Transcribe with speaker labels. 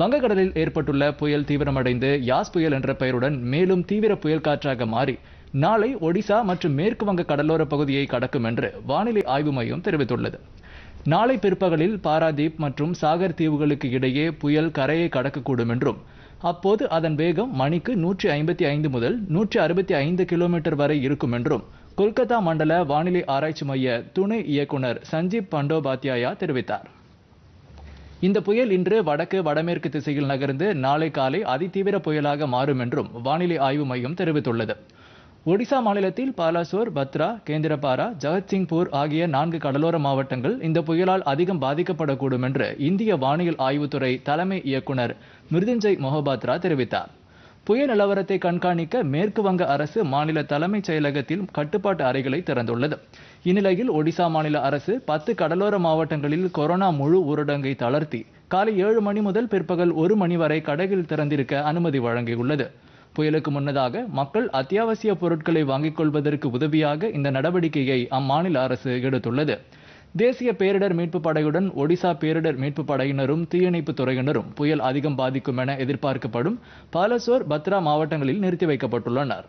Speaker 1: வங்கக்கடலில் ஏற்பட்டுள்ள புயல் தீவிரமடைந்து யாஸ் புயல் என்ற பெயருடன் மேலும் தீவிர புயல் காற்றாக மாறி நாளை ஒடிசா மற்றும் மேற்கு வங்க கடலோர பகுதியை கடக்கும் என்று வானிலை ஆய்வு மையம் தெரிவித்துள்ளது நாளை பிற்பகலில் பாராதீப் மற்றும் சாகர் தீவுகளுக்கு இடையே புயல் கரையை கடக்கக்கூடும் என்றும் அப்போது அதன் வேகம் மணிக்கு நூற்றி ஐம்பத்தி ஐந்து முதல் நூற்றி அறுபத்தி ஐந்து கிலோமீட்டர் வரை இருக்கும் என்றும் கொல்கத்தா மண்டல வானிலை ஆராய்ச்சி மைய துணை இயக்குநர் சஞ்சீப் பண்டோபாத்யாயா தெரிவித்தார் இந்த புயல் இன்று வடக்கு வடமேற்கு திசையில் நகர்ந்து நாளை காலை அதிதீவிர புயலாக மாறும் என்றும் வானிலை ஆய்வு மையம் தெரிவித்துள்ளது ஒடிசா மாநிலத்தில் பாலாசோர் பத்ரா கேந்திரபாரா ஜகத்சிங்பூர் ஆகிய நான்கு கடலோர மாவட்டங்கள் இந்த புயலால் அதிகம் பாதிக்கப்படக்கூடும் என்று இந்திய வானியல் ஆய்வுத்துறை தலைமை இயக்குநர் மிருதுஞ்சய் மொஹபாத்ரா தெரிவித்தார் புயல் நிலவரத்தை கண்காணிக்க மேற்கு வங்க அரசு மாநில தலைமைச் செயலகத்தில் கட்டுப்பாட்டு அறைகளை திறந்துள்ளது இந்நிலையில் ஒடிசா மாநில அரசு பத்து கடலோர மாவட்டங்களில் கொரோனா முழு ஊரடங்கை தளர்த்தி காலை ஏழு மணி முதல் பிற்பகல் ஒரு மணி வரை கடைகள் திறந்திருக்க அனுமதி வழங்கியுள்ளது புயலுக்கு முன்னதாக மக்கள் அத்தியாவசிய பொருட்களை வாங்கிக் கொள்வதற்கு உதவியாக இந்த நடவடிக்கையை அம்மாநில அரசு எடுத்துள்ளது தேசிய பேரிடர் மீட்புப் படையுடன் ஒடிசா பேரிடர் மீட்புப் படையினரும் தீயணைப்பு துறையினரும் புயல் அதிகம் பாதிக்கும் என எதிர்பார்க்கப்படும் பாலசோர் பத்ரா மாவட்டங்களில் நிறுத்தி வைக்கப்பட்டுள்ளனா்